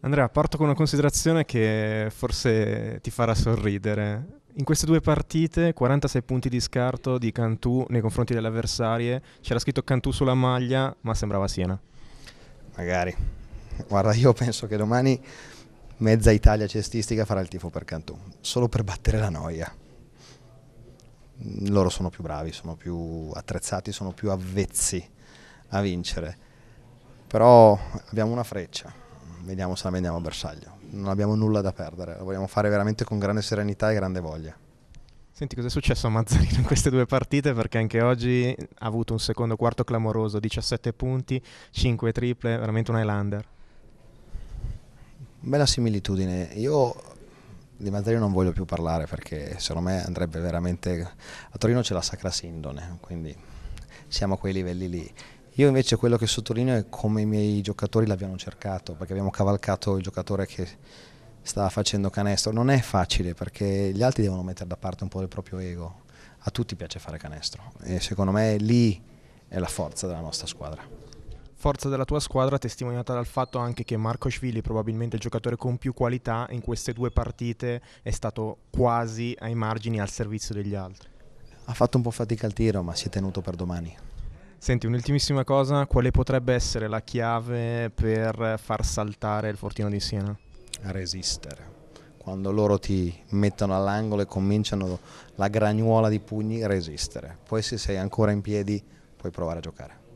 Andrea, parto con una considerazione che forse ti farà sorridere. In queste due partite, 46 punti di scarto di Cantù nei confronti delle avversarie. C'era scritto Cantù sulla maglia, ma sembrava Siena. Magari. Guarda, io penso che domani mezza Italia cestistica farà il tifo per Cantù, solo per battere la noia. Mm, loro sono più bravi, sono più attrezzati, sono più avvezzi a vincere. Però abbiamo una freccia vediamo se la vendiamo a bersaglio. Non abbiamo nulla da perdere, la vogliamo fare veramente con grande serenità e grande voglia. Senti, cos'è successo a Mazzarino in queste due partite? Perché anche oggi ha avuto un secondo quarto clamoroso, 17 punti, 5 triple, veramente un Highlander. Bella similitudine. Io di Mazzarino non voglio più parlare perché secondo me andrebbe veramente... A Torino c'è la Sacra Sindone, quindi siamo a quei livelli lì. Io invece quello che sottolineo è come i miei giocatori l'abbiano cercato, perché abbiamo cavalcato il giocatore che stava facendo canestro. Non è facile perché gli altri devono mettere da parte un po' del proprio ego. A tutti piace fare canestro e secondo me lì è la forza della nostra squadra forza della tua squadra testimoniata dal fatto anche che Marco Svili, probabilmente il giocatore con più qualità in queste due partite, è stato quasi ai margini al servizio degli altri. Ha fatto un po' fatica al tiro, ma si è tenuto per domani. Senti, un'ultimissima cosa, quale potrebbe essere la chiave per far saltare il Fortino di Siena? Resistere. Quando loro ti mettono all'angolo e cominciano la gragnuola di pugni, resistere. Poi se sei ancora in piedi puoi provare a giocare.